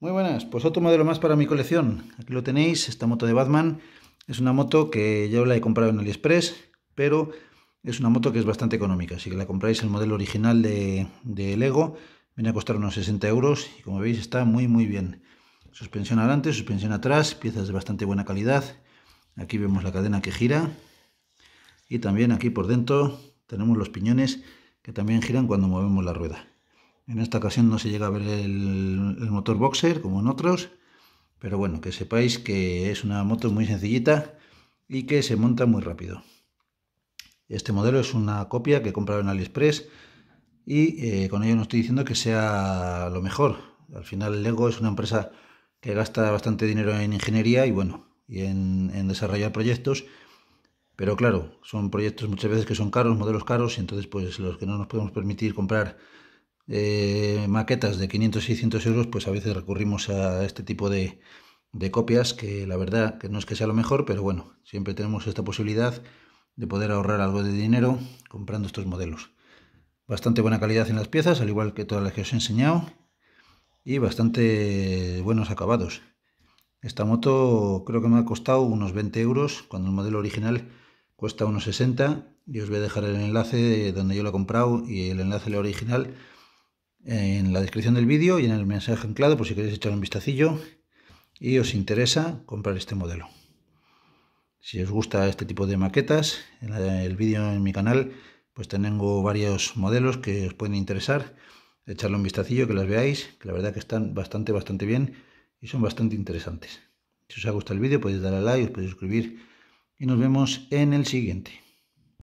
Muy buenas, pues otro modelo más para mi colección. Aquí lo tenéis, esta moto de Batman. Es una moto que ya la he comprado en AliExpress, pero es una moto que es bastante económica. Así que la compráis el modelo original de, de Lego. Viene a costar unos 60 euros y como veis está muy muy bien. Suspensión adelante, suspensión atrás, piezas de bastante buena calidad. Aquí vemos la cadena que gira. Y también aquí por dentro tenemos los piñones que también giran cuando movemos la rueda. En esta ocasión no se llega a ver el, motor boxer como en otros, pero bueno, que sepáis que es una moto muy sencillita y que se monta muy rápido. Este modelo es una copia que he comprado en AliExpress y eh, con ello no estoy diciendo que sea lo mejor. Al final Lego es una empresa que gasta bastante dinero en ingeniería y bueno, y en, en, desarrollar proyectos. Pero claro, son proyectos muchas veces que son caros, modelos caros, y entonces pues los que no nos podemos permitir comprar maquetas de 500-600 euros, pues a veces recurrimos a este tipo de, copias, que la verdad que no es que sea lo mejor, pero bueno, siempre tenemos esta posibilidad de poder ahorrar algo de dinero comprando estos modelos. Bastante buena calidad en las piezas, al igual que todas las que os he enseñado, y bastante buenos acabados. Esta moto creo que me ha costado unos 20 euros, cuando el modelo original cuesta unos 60, y os voy a dejar el enlace donde yo lo he comprado y el enlace del original en la descripción del vídeo y en el mensaje anclado por si queréis echar un vistacillo y os interesa comprar este modelo. Si os gusta este tipo de maquetas, en el vídeo en mi canal pues tengo varios modelos que os pueden interesar. Echarle un vistacillo, que las veáis, que la verdad que están bastante, bastante bien y son bastante interesantes. Si os ha gustado el vídeo podéis darle a like, os podéis suscribir y nos vemos en el siguiente.